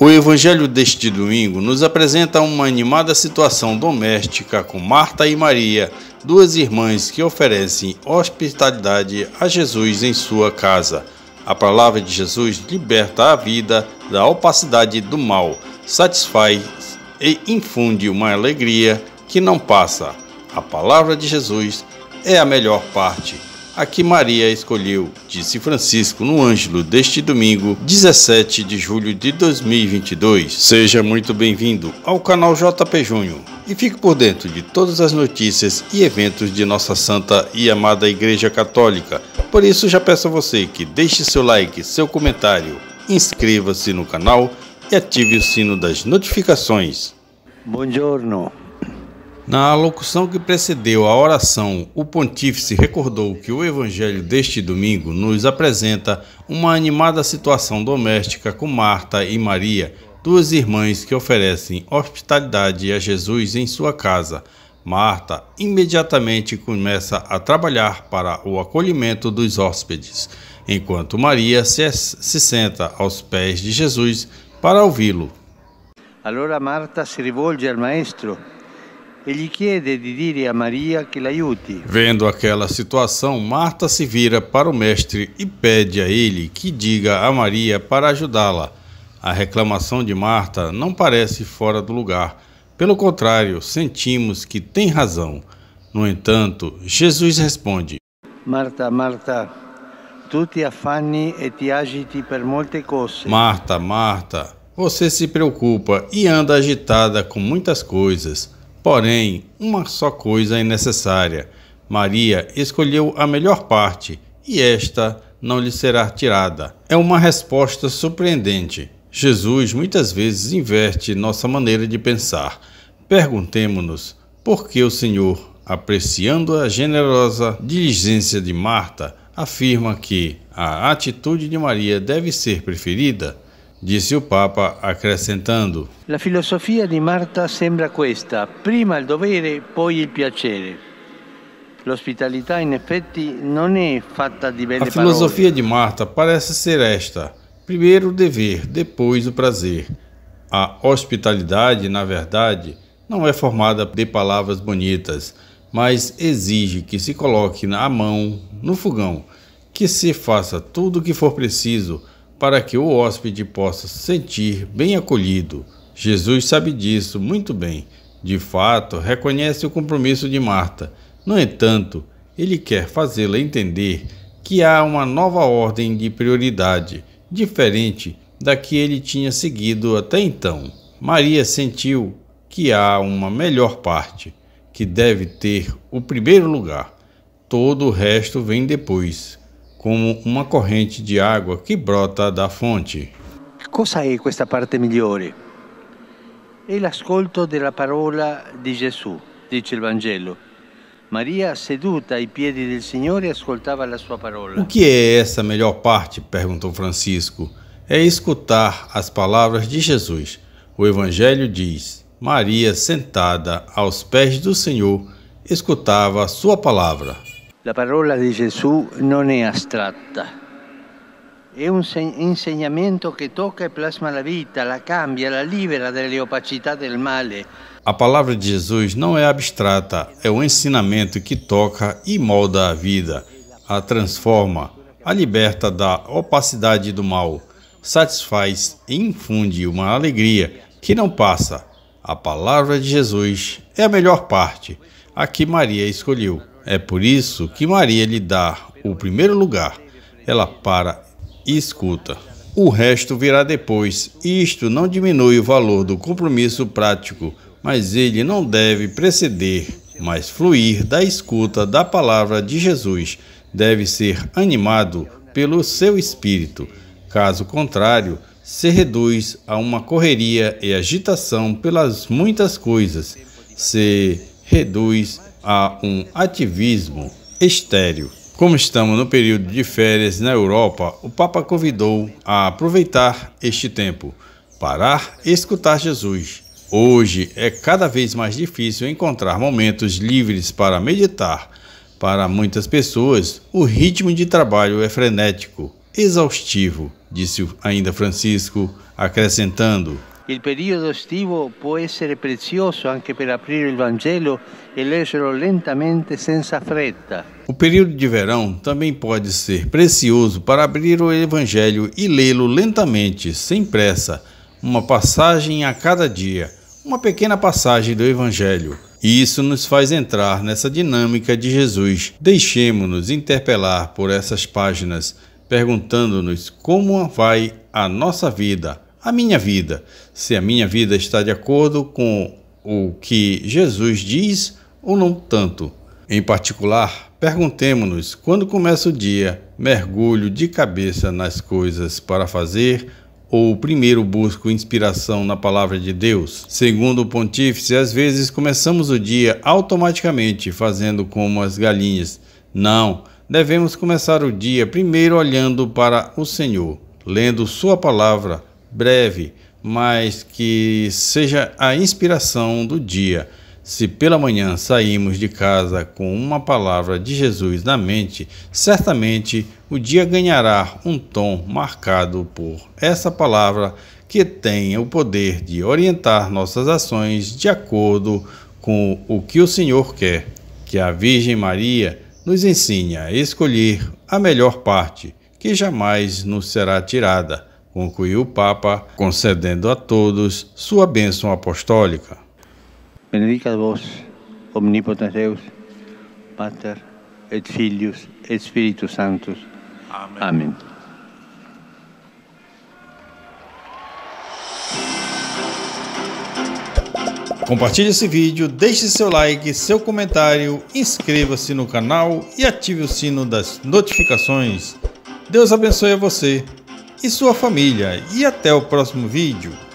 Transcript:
O Evangelho deste domingo nos apresenta uma animada situação doméstica com Marta e Maria, duas irmãs que oferecem hospitalidade a Jesus em sua casa. A palavra de Jesus liberta a vida da opacidade do mal, satisfaz e infunde uma alegria que não passa. A palavra de Jesus é a melhor parte a que Maria escolheu, disse Francisco no Ângelo deste domingo, 17 de julho de 2022. Seja muito bem-vindo ao canal JP Júnior e fique por dentro de todas as notícias e eventos de nossa santa e amada Igreja Católica. Por isso, já peço a você que deixe seu like, seu comentário, inscreva-se no canal e ative o sino das notificações. Buongiorno. Na locução que precedeu a oração, o pontífice recordou que o evangelho deste domingo nos apresenta uma animada situação doméstica com Marta e Maria, duas irmãs que oferecem hospitalidade a Jesus em sua casa. Marta imediatamente começa a trabalhar para o acolhimento dos hóspedes, enquanto Maria se, se senta aos pés de Jesus para ouvi-lo. Allora Marta se rivolge ao maestro ele a Maria que Vendo aquela situação, Marta se vira para o mestre e pede a ele que diga a Maria para ajudá-la. A reclamação de Marta não parece fora do lugar. Pelo contrário, sentimos que tem razão. No entanto, Jesus responde: Marta, Marta, tu te affanni e ti agiti per molte cose. Marta, Marta, você se preocupa e anda agitada com muitas coisas. Porém, uma só coisa é necessária. Maria escolheu a melhor parte, e esta não lhe será tirada. É uma resposta surpreendente. Jesus muitas vezes inverte nossa maneira de pensar. Perguntemo-nos por que o Senhor, apreciando a generosa diligência de Marta, afirma que a atitude de Maria deve ser preferida disse o Papa, acrescentando: a filosofia de Marta sembra questa: prima il dovere, poi il piacere. A filosofia de Marta parece ser esta: primeiro o dever, depois o prazer. A hospitalidade, na verdade, não é formada de palavras bonitas, mas exige que se coloque a mão no fogão, que se faça tudo o que for preciso para que o hóspede possa se sentir bem acolhido. Jesus sabe disso muito bem. De fato, reconhece o compromisso de Marta. No entanto, ele quer fazê-la entender que há uma nova ordem de prioridade, diferente da que ele tinha seguido até então. Maria sentiu que há uma melhor parte, que deve ter o primeiro lugar. Todo o resto vem depois como uma corrente de água que brota da fonte. Cosa É questa parte migliore? È l'ascolto della parola di Gesù, dice il Vangelo. Maria, seduta ai piedi del Signore, ascoltava la sua parola. O que é essa melhor parte? perguntou Francisco. É escutar as palavras de Jesus. O Evangelho diz: Maria, sentada aos pés do Senhor, escutava a sua palavra. La parola di Gesù non è astratta, è un insegnamento che tocca e plasma la vita, la cambia, la libera dalle opacità del male. A palavra de Jesus não é abstrata, é um ensinamento que toca e molda a vida, a transforma, a liberta da opacidade do mal, satisfaz e infunde uma alegria que não passa. A palavra de Jesus é a melhor parte, a que Maria escolheu. É por isso que Maria lhe dá o primeiro lugar. Ela para e escuta. O resto virá depois. Isto não diminui o valor do compromisso prático, mas ele não deve preceder, mas fluir da escuta da palavra de Jesus. Deve ser animado pelo seu espírito. Caso contrário, se reduz a uma correria e agitação pelas muitas coisas. Se reduz a um ativismo estéreo. Como estamos no período de férias na Europa, o Papa convidou a aproveitar este tempo, parar e escutar Jesus. Hoje é cada vez mais difícil encontrar momentos livres para meditar. Para muitas pessoas, o ritmo de trabalho é frenético, exaustivo, disse ainda Francisco, acrescentando: Il periodo estivo può essere prezioso anche per aprire il Vangelo e leggerlo lentamente senza fretta. O período de verão também pode ser precioso para abrir o Evangelho e lê-lo lentamente, sem pressa, uma passagem a cada dia, uma pequena passagem do Evangelho. E isso nos faz entrar nessa dinâmica de Jesus. Deixemos-nos interpelar por essas páginas, perguntando-nos como vai a nossa vida a minha vida. Se a minha vida está de acordo com o que Jesus diz ou não tanto. Em particular, perguntemos nos quando começa o dia, mergulho de cabeça nas coisas para fazer ou primeiro busco inspiração na palavra de Deus? Segundo o pontífice, às vezes começamos o dia automaticamente fazendo como as galinhas. Não, devemos começar o dia primeiro olhando para o Senhor, lendo Sua palavra, breve, mas que seja a inspiração do dia. Se pela manhã saímos de casa com uma palavra de Jesus na mente, certamente o dia ganhará um tom marcado por essa palavra que tem o poder de orientar nossas ações de acordo com o que o Senhor quer. Que a Virgem Maria nos ensine a escolher a melhor parte, que jamais nos será tirada concluiu o Papa, concedendo a todos sua bênção apostólica. Benedica vos, Omnipotente Deus, Pater et Filhos, et Spiritus Sanctus. Amém. Amém. Compartilhe esse vídeo, deixe seu like, seu comentário, inscreva-se no canal e ative o sino das notificações. Deus abençoe a você e sua família. E até o próximo vídeo.